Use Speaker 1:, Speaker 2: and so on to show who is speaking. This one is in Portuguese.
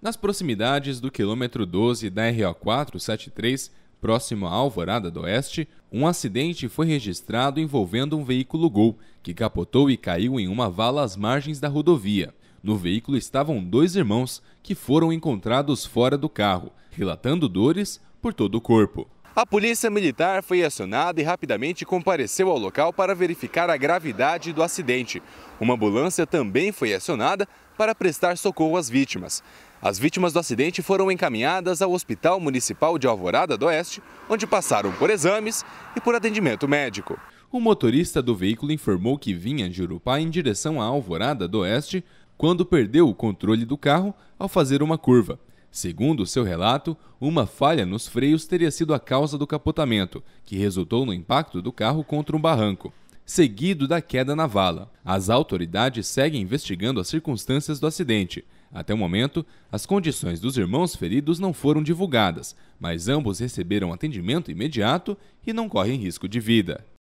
Speaker 1: Nas proximidades do quilômetro 12 da RO 473, próximo à Alvorada do Oeste, um acidente foi registrado envolvendo um veículo Gol, que capotou e caiu em uma vala às margens da rodovia. No veículo estavam dois irmãos, que foram encontrados fora do carro, relatando dores por todo o corpo. A polícia militar foi acionada e rapidamente compareceu ao local para verificar a gravidade do acidente. Uma ambulância também foi acionada para prestar socorro às vítimas. As vítimas do acidente foram encaminhadas ao Hospital Municipal de Alvorada do Oeste, onde passaram por exames e por atendimento médico. O motorista do veículo informou que vinha de Urupá em direção à Alvorada do Oeste quando perdeu o controle do carro ao fazer uma curva. Segundo seu relato, uma falha nos freios teria sido a causa do capotamento, que resultou no impacto do carro contra um barranco seguido da queda na vala. As autoridades seguem investigando as circunstâncias do acidente. Até o momento, as condições dos irmãos feridos não foram divulgadas, mas ambos receberam atendimento imediato e não correm risco de vida.